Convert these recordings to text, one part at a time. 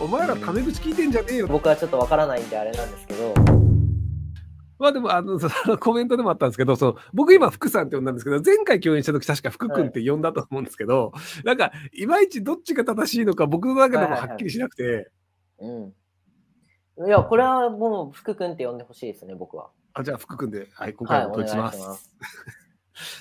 お前らタメ口聞いてんじゃねえよ。僕はちょっとわからないんであれなんですけど。まあでもあの コメントでもあったんですけどその僕今福さんって呼んだんですけど前回共演した時確か福君って呼んだと思うんですけど、はい、なんかいまいちどっちが正しいのか僕の中でもはっきりしなくて、はいはいはい、うん、いやこれはもう福君って呼んでほしいですね僕はあじゃあ福君ではい今回も統一します、はい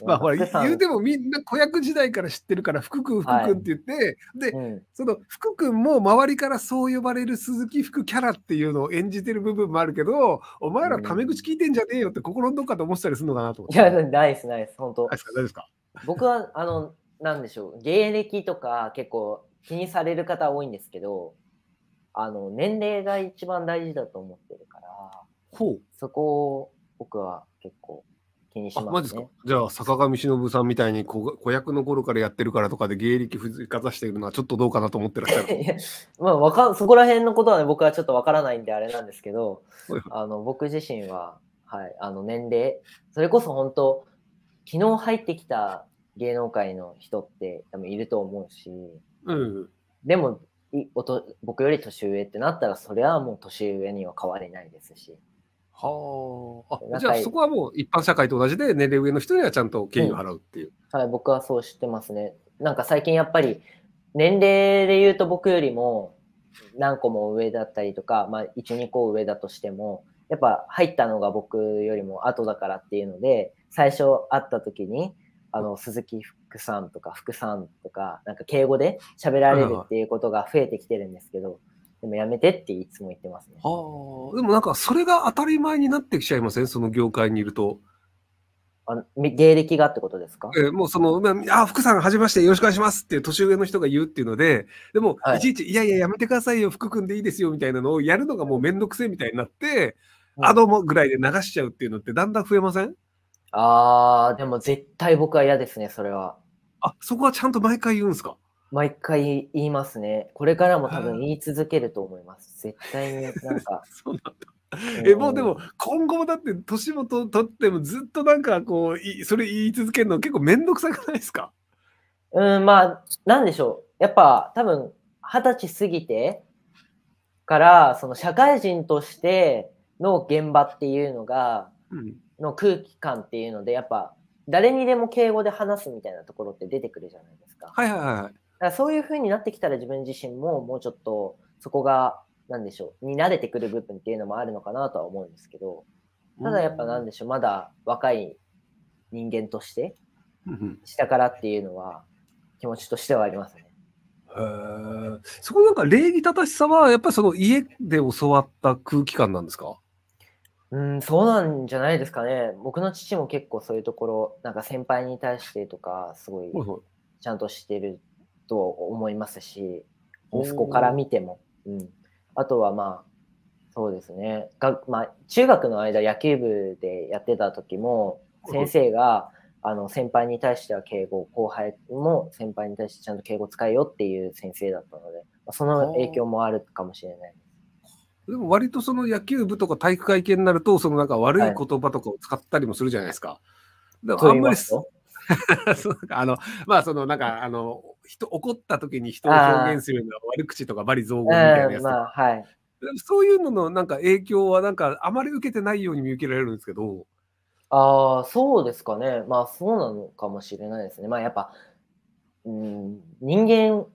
まあほら、言うてもみんな子役時代から知ってるから、福君、福君って言って、はい、で、うん、その福君も周りからそう呼ばれる鈴木福キャラっていうのを演じてる部分もあるけど、お前らタメ口聞いてんじゃねえよって心のどっかで思ってたりするのかなと思って。いや、ないです、ないです、本当。大丈夫ですか僕は、あの、なんでしょう、芸歴とか結構気にされる方多いんですけど、あの、年齢が一番大事だと思ってるから、そこを僕は結構気にします、ね、あマジですかじゃあ坂上忍さんみたいに子子役の頃からやってるからとかで芸歴ふずかざしているのはちょっとどうかなと思ってらっしゃる まあ、わかそこら辺のことは、ね、僕はちょっとわからないんであれなんですけどあの僕自身は、はい、あの年齢それこそ本当昨日入ってきた芸能界の人って多分いると思うし、うん、でもいおと僕より年上ってなったらそれはもう年上には変わりないですし。はあ。じゃあそこはもう一般社会と同じで年齢上の人にはちゃんと敬意を払うっていう、うん、はい、僕はそうしてますね。なんか最近やっぱり年齢で言うと僕よりも何個も上だったりとか、まあ1、2個上だとしても、やっぱ入ったのが僕よりも後だからっていうので、最初会った時に、あの、鈴木福さんとか福さんとか、なんか敬語で喋られるっていうことが増えてきてるんですけど、うんでもやめてっていつも言ってますね。ああ、でもなんかそれが当たり前になってきちゃいません、その業界にいると。あ芸歴がってことですかえー、もうその、あ、福さん、はじめまして、よろしくお願いしますって年上の人が言うっていうので、でも、いちいち、はい、いやいや、やめてくださいよ、福君でいいですよ、みたいなのをやるのがもうめんどくせえみたいになって、うん、あ、どうもぐらいで流しちゃうっていうのってだんだん増えませんあー、でも絶対僕は嫌ですね、それは。あ、そこはちゃんと毎回言うんですか毎回言いますね。これからも多分言い続けると思います。絶対になんか。そうなんだ。えもうでも今後もだって年もとってもずっとなんかこうそれ言い続けるの結構面倒くさくないですかうんまあなんでしょうやっぱ多分二十歳過ぎてからその社会人としての現場っていうのが、の空気感っていうのでやっぱ誰にでも敬語で話すみたいなところって出てくるじゃないですか。はいはいはい。だからそういうふうになってきたら自分自身ももうちょっとそこが何でしょうに慣れてくる部分っていうのもあるのかなとは思うんですけどただやっぱ何でしょうまだ若い人間として下からっていうのは気持ちとしてはありますね。へそこなんか礼儀正しさはやっぱりその家で教わった空気感なんですかうん、そうなんじゃないですかね。僕の父も結構そういうところ、なんか先輩に対してとか、すごいちゃんとしてると思いますし息子から見ても、うん、あとはまあそうですねが、まあ、中学の間野球部でやってた時も先生が、あの先輩に対しては敬語後輩も先輩に対してちゃんと敬語使えよっていう先生だったのでその影響もあるかもしれないでも割とその野球部とか体育会系になると、そのなんか悪い言葉とかを使ったりもするじゃないですか。はい、だからあんまり、あの、まあそのなんか、あの、人怒った時に人を表現するような悪口とか罵詈雑言みたいなやつ、まあはい、そういうののなんか影響はなんかあまり受けてないように見受けられるんですけどああそうですかねまあそうなのかもしれないですねまあやっぱ、うん、人間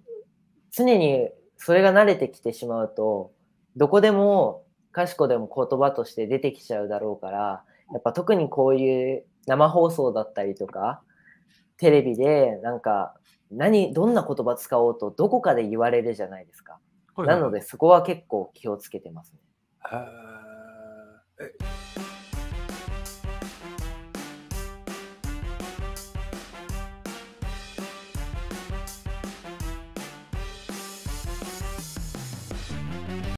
常にそれが慣れてきてしまうとどこでもかしこでも言葉として出てきちゃうだろうからやっぱ特にこういう生放送だったりとかテレビでなんか何どんな言葉使おうとどこかで言われるじゃないですか。なのでそこは結構気をつけてますね。